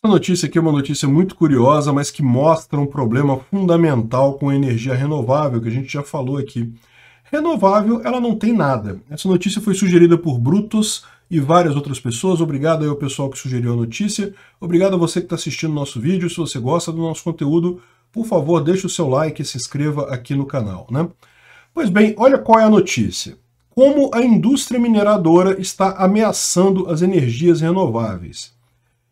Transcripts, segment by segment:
Essa notícia aqui é uma notícia muito curiosa, mas que mostra um problema fundamental com a energia renovável, que a gente já falou aqui. Renovável, ela não tem nada. Essa notícia foi sugerida por Brutus e várias outras pessoas. Obrigado aí ao pessoal que sugeriu a notícia. Obrigado a você que está assistindo nosso vídeo. Se você gosta do nosso conteúdo, por favor, deixe o seu like e se inscreva aqui no canal. Né? Pois bem, olha qual é a notícia. Como a indústria mineradora está ameaçando as energias renováveis.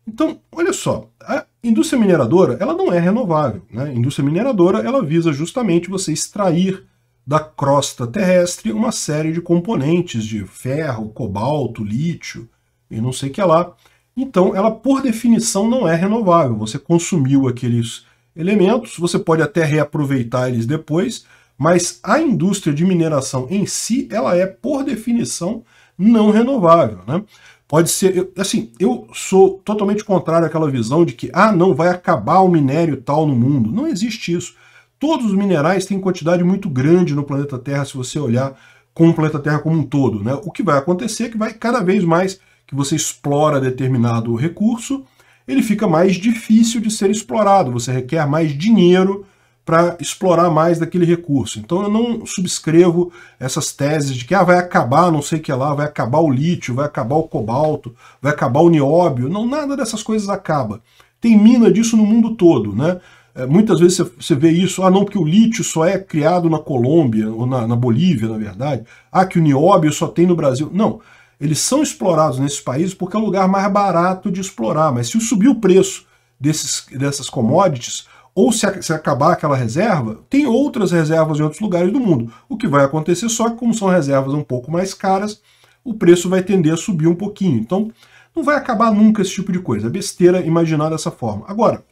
Então, olha só, a indústria mineradora ela não é renovável. Né? A indústria mineradora ela visa justamente você extrair da crosta terrestre uma série de componentes de ferro, cobalto, lítio e não sei o que lá. Então, ela por definição não é renovável. Você consumiu aqueles elementos, você pode até reaproveitar eles depois, mas a indústria de mineração em si, ela é por definição não renovável. Né? Pode ser, eu, assim, eu sou totalmente contrário àquela visão de que, ah, não, vai acabar o minério tal no mundo. Não existe isso. Todos os minerais têm quantidade muito grande no planeta Terra, se você olhar com o planeta Terra como um todo. Né? O que vai acontecer é que vai cada vez mais que você explora determinado recurso, ele fica mais difícil de ser explorado, você requer mais dinheiro para explorar mais daquele recurso. Então eu não subscrevo essas teses de que ah, vai acabar não sei o que lá, vai acabar o lítio, vai acabar o cobalto, vai acabar o nióbio. Não, nada dessas coisas acaba. Tem mina disso no mundo todo, né? É, muitas vezes você vê isso, ah não, porque o lítio só é criado na Colômbia, ou na, na Bolívia, na verdade. Ah, que o nióbio só tem no Brasil. Não, eles são explorados nesses países porque é o lugar mais barato de explorar, mas se subir o preço desses, dessas commodities, ou se, se, acabar aquela reserva, tem outras reservas em outros lugares do mundo. O que vai acontecer só que, como são reservas um pouco mais caras, o preço vai tender a subir um pouquinho. Então, não vai acabar nunca esse tipo de coisa. É besteira imaginar dessa forma. Agora,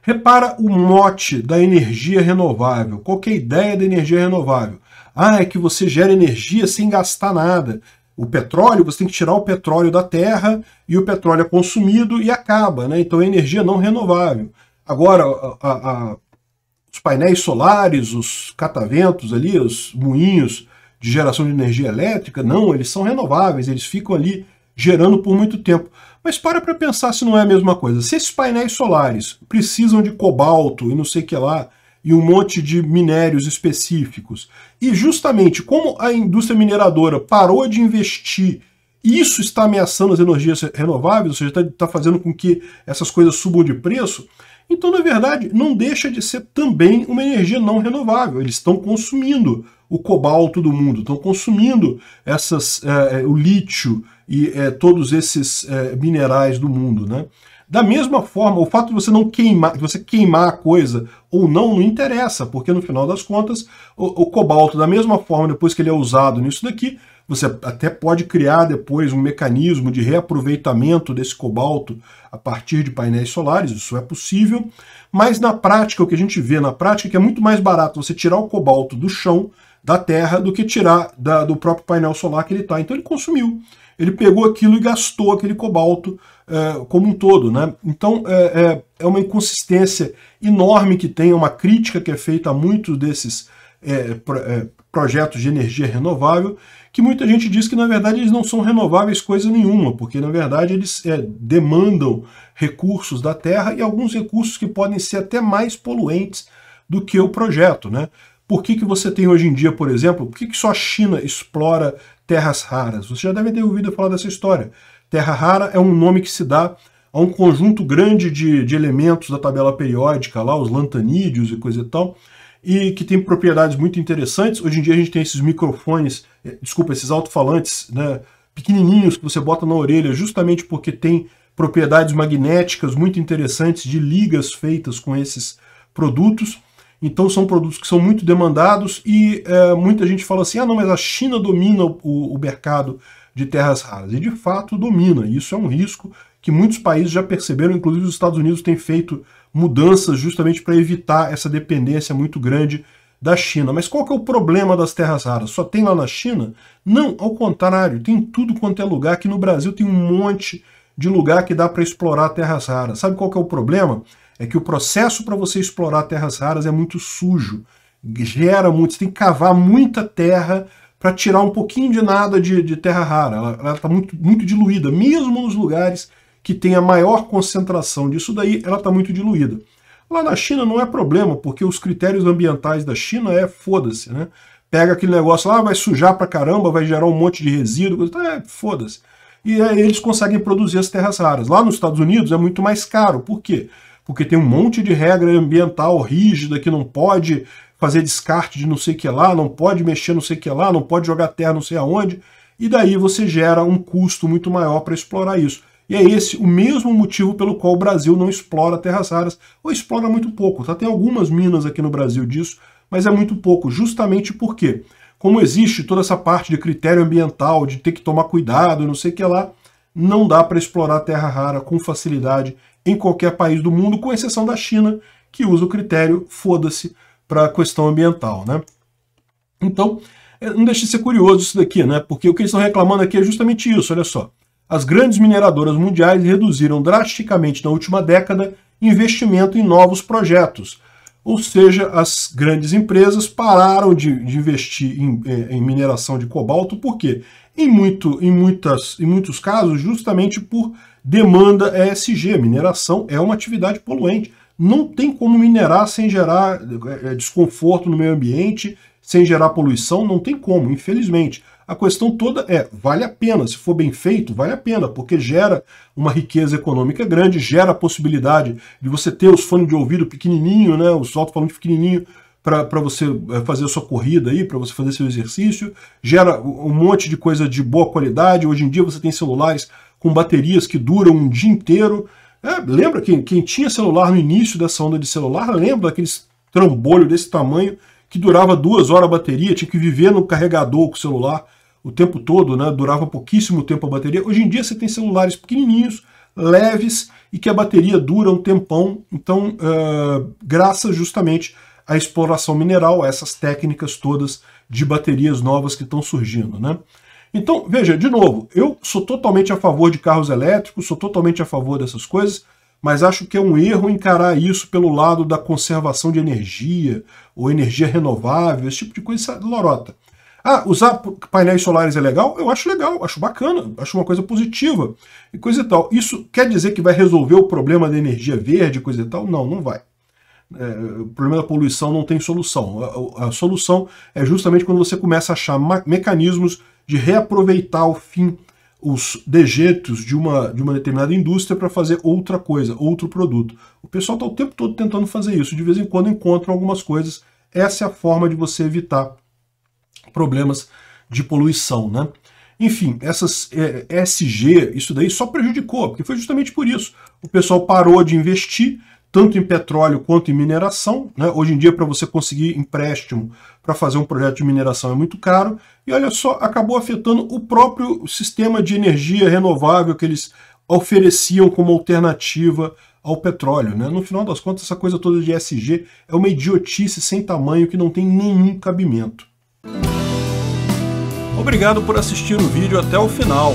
repara o mote da energia renovável. Qual é a ideia da energia renovável? Ah, é que você gera energia sem gastar nada. O petróleo, você tem que tirar o petróleo da terra e o petróleo é consumido e acaba, né? Então é energia não renovável. Agora, a, a, os painéis solares, os cataventos ali, os moinhos de geração de energia elétrica, não, eles são renováveis, eles ficam ali gerando por muito tempo. Mas para para pensar se não é a mesma coisa. Se esses painéis solares precisam de cobalto e não sei o que lá, e um monte de minérios específicos, e justamente como a indústria mineradora parou de investir isso está ameaçando as energias renováveis, ou seja, está tá fazendo com que essas coisas subam de preço, então, na verdade, não deixa de ser também uma energia não renovável. Eles estão consumindo o cobalto do mundo, estão consumindo essas, é, é, o lítio e é, todos esses é, minerais do mundo. Né? Da mesma forma, o fato de você não queimar, de você queimar a coisa ou não, não interessa, porque no final das contas, o, o cobalto, da mesma forma, depois que ele é usado nisso daqui, você até pode criar depois um mecanismo de reaproveitamento desse cobalto a partir de painéis solares, isso é possível, mas na prática, o que a gente vê na prática é que é muito mais barato você tirar o cobalto do chão, da terra, do que tirar da, do próprio painel solar que ele está. Então ele consumiu. Ele pegou aquilo e gastou aquele cobalto é, como um todo. Né? Então é, é, é uma inconsistência enorme que tem, é uma crítica que é feita a muitos desses é, é, projetos de energia renovável, que muita gente diz que na verdade eles não são renováveis coisa nenhuma, porque na verdade eles é, demandam recursos da terra e alguns recursos que podem ser até mais poluentes do que o projeto. Né? Por que, que você tem hoje em dia, por exemplo, por que, que só a China explora terras raras? Você já deve ter ouvido falar dessa história. Terra rara é um nome que se dá a um conjunto grande de, de elementos da tabela periódica, lá os lantanídeos e coisa e tal, e que tem propriedades muito interessantes. Hoje em dia a gente tem esses microfones, eh, desculpa, esses alto-falantes, né, pequenininhos que você bota na orelha, justamente porque tem propriedades magnéticas muito interessantes de ligas feitas com esses produtos. Então são produtos que são muito demandados e é, muita gente fala assim, ah não, mas a China domina o, o mercado de terras raras. E de fato domina, isso é um risco que muitos países já perceberam, inclusive os Estados Unidos têm feito mudanças justamente para evitar essa dependência muito grande da China. Mas qual que é o problema das terras raras? Só tem lá na China? Não, ao contrário, tem tudo quanto é lugar. Aqui no Brasil tem um monte de lugar que dá para explorar terras raras. Sabe qual que é o problema? É que o processo para você explorar terras raras é muito sujo. Gera muito, você tem que cavar muita terra para tirar um pouquinho de nada de, de terra rara. Ela está muito, muito diluída, mesmo nos lugares que tem a maior concentração disso daí, ela está muito diluída. Lá na China não é problema, porque os critérios ambientais da China é foda-se, né? Pega aquele negócio lá, vai sujar pra caramba, vai gerar um monte de resíduo, é, foda-se. E aí é, eles conseguem produzir as terras raras. Lá nos Estados Unidos é muito mais caro, por quê? Porque tem um monte de regra ambiental rígida que não pode fazer descarte de não sei o que lá, não pode mexer não sei o que lá, não pode jogar terra não sei aonde, e daí você gera um custo muito maior para explorar isso. E é esse o mesmo motivo pelo qual o Brasil não explora terras raras, ou explora muito pouco. Tá? Tem algumas minas aqui no Brasil disso, mas é muito pouco, justamente porque, como existe toda essa parte de critério ambiental, de ter que tomar cuidado, não sei o que lá, não dá para explorar terra rara com facilidade em qualquer país do mundo, com exceção da China, que usa o critério foda-se para a questão ambiental, né? Então, é, não deixe de ser curioso isso daqui, né? Porque o que eles estão reclamando aqui é justamente isso, olha só. As grandes mineradoras mundiais reduziram drasticamente na última década investimento em novos projetos, ou seja, as grandes empresas pararam de, de investir em, é, em, mineração de cobalto, por quê? Em, muito, em, muitas, em muitos casos, justamente por demanda ESG. Mineração é uma atividade poluente não tem como minerar sem gerar é, é, desconforto no meio ambiente, sem gerar poluição, não tem como, infelizmente. A questão toda é, vale a pena, se for bem feito, vale a pena, porque gera uma riqueza econômica grande, gera a possibilidade de você ter os fones de ouvido pequenininho, né, os alto-falantes pequenininho, para você é, fazer a sua corrida aí, para você fazer seu exercício, gera um monte de coisa de boa qualidade. Hoje em dia você tem celulares com baterias que duram um dia inteiro, é, lembra quem, quem tinha celular no início dessa onda de celular? Lembra aqueles trambolho desse tamanho que durava duas horas a bateria, tinha que viver no carregador com o celular o tempo todo, né? durava pouquíssimo tempo a bateria. Hoje em dia você tem celulares pequenininhos, leves e que a bateria dura um tempão, então, uh, graças justamente à exploração mineral, a essas técnicas todas de baterias novas que estão surgindo. Né? Então, veja, de novo, eu sou totalmente a favor de carros elétricos, sou totalmente a favor dessas coisas, mas acho que é um erro encarar isso pelo lado da conservação de energia ou energia renovável, esse tipo de coisa lorota. Ah, usar painéis solares é legal? Eu acho legal, acho bacana, acho uma coisa positiva e coisa e tal. Isso quer dizer que vai resolver o problema da energia verde, coisa e tal? Não, não vai. É, o problema da poluição não tem solução. A, a, a, solução é justamente quando você começa a achar mecanismos de reaproveitar ao fim os dejetos de uma, de uma determinada indústria para fazer outra coisa, outro produto. O pessoal está o tempo todo tentando fazer isso, de vez em quando encontram algumas coisas. Essa é a forma de você evitar problemas de poluição, né? Enfim, essas é, SG, isso daí só prejudicou, porque foi justamente por isso. O pessoal parou de investir, tanto em petróleo quanto em mineração. Né? Hoje em dia, para você conseguir empréstimo para fazer um projeto de mineração é muito caro. E olha só, acabou afetando o próprio sistema de energia renovável que eles ofereciam como alternativa ao petróleo. Né? No final das contas, essa coisa toda de SG é uma idiotice sem tamanho que não tem nenhum cabimento. Obrigado por assistir o vídeo até o final.